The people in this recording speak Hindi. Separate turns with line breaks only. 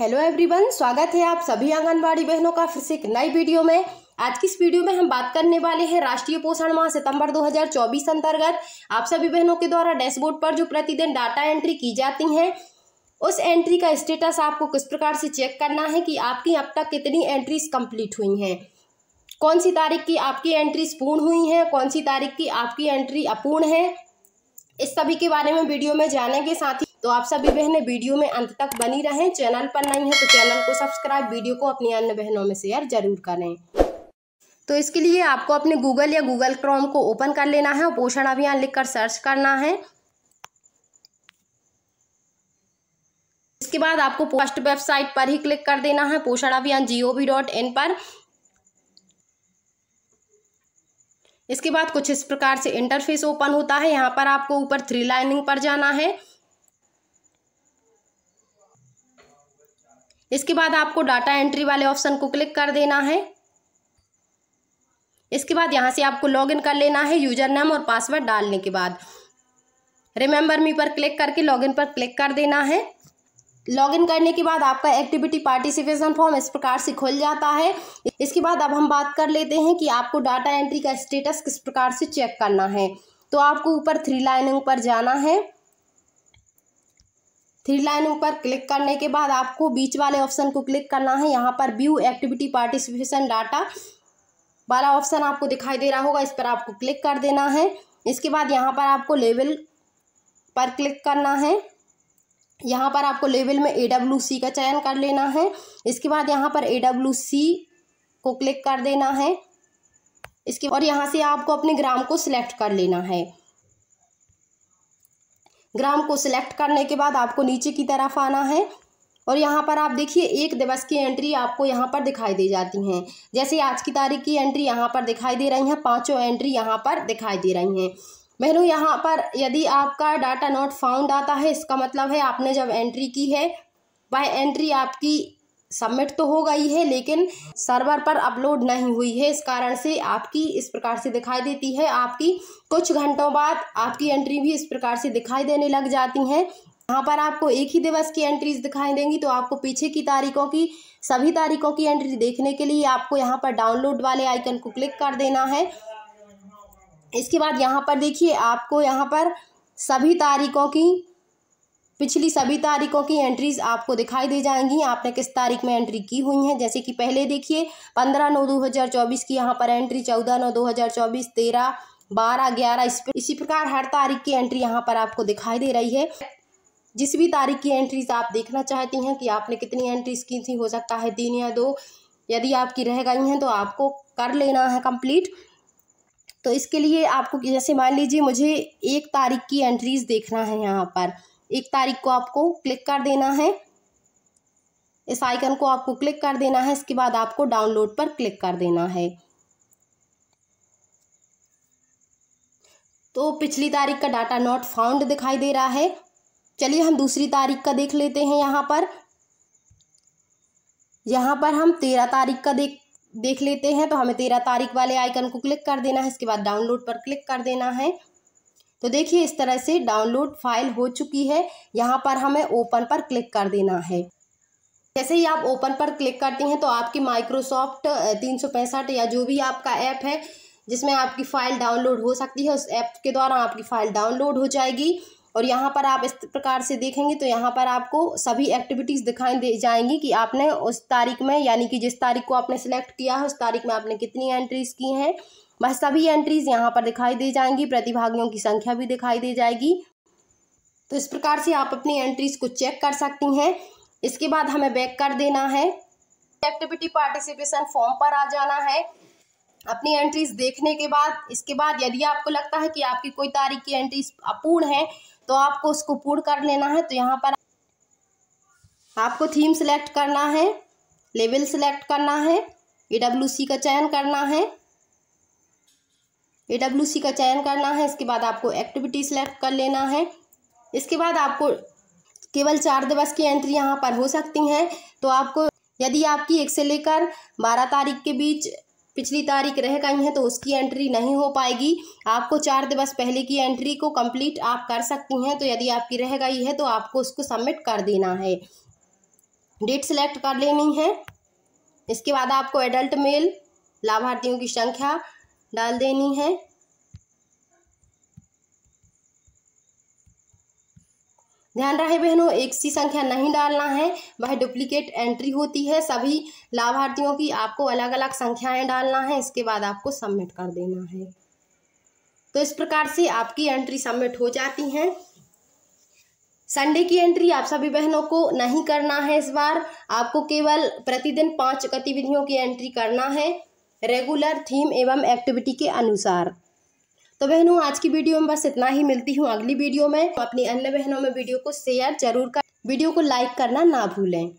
हेलो एवरीवन स्वागत है आप सभी आंगनबाड़ी बहनों का फिर से एक नई वीडियो में आज की इस वीडियो में हम बात करने वाले हैं राष्ट्रीय पोषण माह सितंबर 2024 अंतर्गत आप सभी बहनों के द्वारा डैशबोर्ड पर जो प्रतिदिन डाटा एंट्री की जाती हैं उस एंट्री का स्टेटस आपको किस प्रकार से चेक करना है कि आपकी अब तक कितनी एंट्रीज कंप्लीट हुई हैं कौन सी तारीख की आपकी एंट्रीज पूर्ण हुई हैं कौन सी तारीख की आपकी एंट्री अपूर्ण है इस सभी के बारे में वीडियो में जानेंगे साथ ही तो आप सभी बहनें वीडियो में अंत तक बनी रहें चैनल पर नहीं है तो चैनल को सब्सक्राइब वीडियो को अपनी अन्य बहनों में शेयर जरूर करें तो इसके लिए आपको अपने गूगल या गूगल क्रोम को ओपन कर लेना है और पोषण अभियान लिखकर सर्च करना है इसके बाद आपको पोस्ट वेबसाइट पर ही क्लिक कर देना है पोषण अभियान जी ओ वी डॉट इन पर इसके बाद कुछ इस प्रकार से इंटरफेस ओपन होता है यहाँ पर आपको ऊपर थ्री लाइनिंग पर जाना है इसके बाद आपको डाटा एंट्री वाले ऑप्शन को क्लिक कर देना है इसके बाद यहाँ से आपको लॉगिन कर लेना है यूजर नेम और पासवर्ड डालने के बाद रिमेंबर मी पर क्लिक करके लॉगिन पर क्लिक कर देना है लॉगिन करने के बाद आपका एक्टिविटी पार्टिसिपेशन फॉर्म इस प्रकार से खुल जाता है इसके बाद अब हम बात कर लेते हैं कि आपको डाटा एंट्री का स्टेटस किस प्रकार से चेक करना है तो आपको ऊपर थ्री लाइनिंग पर जाना है थ्री लाइन ऊपर क्लिक करने के बाद आपको बीच वाले ऑप्शन को क्लिक करना है यहाँ पर व्यू एक्टिविटी पार्टिसिपेशन डाटा वाला ऑप्शन आपको दिखाई दे रहा होगा इस पर आपको क्लिक कर देना है इसके बाद यहाँ पर आपको लेवल पर क्लिक करना है यहाँ पर आपको लेवल में ए डब्ल्यू सी का चयन कर लेना है इसके बाद यहाँ पर ए डब्ल्यू सी को क्लिक कर देना है इसके और यहाँ से आपको अपने ग्राम को सिलेक्ट कर लेना है ग्राम को सिलेक्ट करने के बाद आपको नीचे की तरफ आना है और यहाँ पर आप देखिए एक दिवस की एंट्री आपको यहाँ पर दिखाई दे जाती हैं जैसे आज की तारीख की एंट्री यहाँ पर दिखाई दे रही हैं पाँचों एंट्री यहाँ पर दिखाई दे रही हैं बहनों यहाँ पर यदि आपका डाटा नॉट फाउंड आता है इसका मतलब है आपने जब एंट्री की है बाय एंट्री आपकी सबमिट तो हो गई है लेकिन सर्वर पर अपलोड नहीं हुई है इस कारण से आपकी इस प्रकार से दिखाई देती है आपकी कुछ घंटों बाद आपकी एंट्री भी इस प्रकार से दिखाई देने लग जाती हैं यहाँ पर आपको एक ही दिवस की एंट्रीज दिखाई देंगी तो आपको पीछे की तारीखों की सभी तारीखों की एंट्री देखने के लिए आपको यहाँ पर डाउनलोड वाले आइकन को क्लिक कर देना है इसके बाद यहाँ पर देखिए आपको यहाँ पर सभी तारीखों की पिछली सभी तारीखों की एंट्रीज आपको दिखाई दे जाएंगी आपने किस तारीख में एंट्री की हुई है जैसे कि पहले देखिए पंद्रह नौ दो हज़ार चौबीस की यहाँ पर एंट्री चौदह नौ दो हज़ार चौबीस तेरह बारह ग्यारह इस इसी प्रकार हर तारीख की एंट्री यहाँ पर आपको दिखाई दे रही है जिस भी तारीख की एंट्रीज आप देखना चाहती हैं कि आपने कितनी एंट्रीज की थी हो सकता है तीन या दो यदि आपकी रह गई हैं तो आपको कर लेना है कंप्लीट तो इसके लिए आपको जैसे मान लीजिए मुझे एक तारीख की एंट्रीज देखना है यहाँ पर एक तारीख को आपको क्लिक कर देना है इस आइकन को आपको क्लिक कर देना है इसके बाद आपको डाउनलोड पर क्लिक कर देना है तो पिछली तारीख का डाटा नॉट फाउंड दिखाई दे रहा है चलिए हम दूसरी तारीख का देख लेते हैं यहाँ पर यहाँ पर हम तेरह तारीख का देख देख लेते हैं तो हमें तेरह तारीख वाले आइकन को क्लिक कर देना है इसके बाद डाउनलोड पर क्लिक कर देना है तो देखिए इस तरह से डाउनलोड फाइल हो चुकी है यहाँ पर हमें ओपन पर क्लिक कर देना है जैसे ही आप ओपन पर क्लिक करती हैं तो आपकी माइक्रोसॉफ्ट तीन या जो भी आपका ऐप है जिसमें आपकी फ़ाइल डाउनलोड हो सकती है उस ऐप के द्वारा आपकी फ़ाइल डाउनलोड हो जाएगी और यहाँ पर आप इस प्रकार से देखेंगे तो यहाँ पर आपको सभी एक्टिविटीज़ दिखाई दे जाएंगी कि आपने उस तारीख में यानी कि जिस तारीख को आपने सेलेक्ट किया है उस तारीख में आपने कितनी एंट्रीज़ की हैं वह सभी एंट्रीज यहाँ पर दिखाई दी जाएंगी प्रतिभागियों की संख्या भी दिखाई दी जाएगी तो इस प्रकार से आप अपनी एंट्रीज को चेक कर सकती हैं इसके बाद हमें बैक कर देना है एक्टिविटी पार्टिसिपेशन फॉर्म पर आ जाना है अपनी एंट्रीज देखने के बाद इसके बाद यदि आपको लगता है कि आपकी कोई तारीख की एंट्रीज अपूर्ण है तो आपको उसको पूर्ण कर लेना है तो यहाँ पर आपको थीम सिलेक्ट करना है लेवल सिलेक्ट करना है ई का चयन करना है ए डब्ल्यू सी का चयन करना है इसके बाद आपको एक्टिविटी सेलेक्ट कर लेना है इसके बाद आपको केवल चार दिवस की एंट्री यहाँ पर हो सकती हैं तो आपको यदि आपकी एक से लेकर बारह तारीख के बीच पिछली तारीख रह गई हैं तो उसकी एंट्री नहीं हो पाएगी आपको चार दिवस पहले की एंट्री को कंप्लीट आप कर सकती हैं तो यदि आपकी रह गई है तो आपको उसको सबमिट कर देना है डेट सेलेक्ट कर लेनी है इसके बाद आपको एडल्ट मेल लाभार्थियों की संख्या डाल देनी है ध्यान रहे बहनों एक सी संख्या नहीं डालना है वह डुप्लीकेट एंट्री होती है सभी लाभार्थियों की आपको अलग अलग संख्याएं डालना है इसके बाद आपको सबमिट कर देना है तो इस प्रकार से आपकी एंट्री सबमिट हो जाती हैं संडे की एंट्री आप सभी बहनों को नहीं करना है इस बार आपको केवल प्रतिदिन पांच गतिविधियों की एंट्री करना है रेगुलर थीम एवं एक्टिविटी के अनुसार तो बहनों आज की वीडियो में बस इतना ही मिलती हूँ अगली वीडियो में तो अपनी अन्य बहनों में वीडियो को शेयर जरूर कर वीडियो को लाइक करना ना भूलें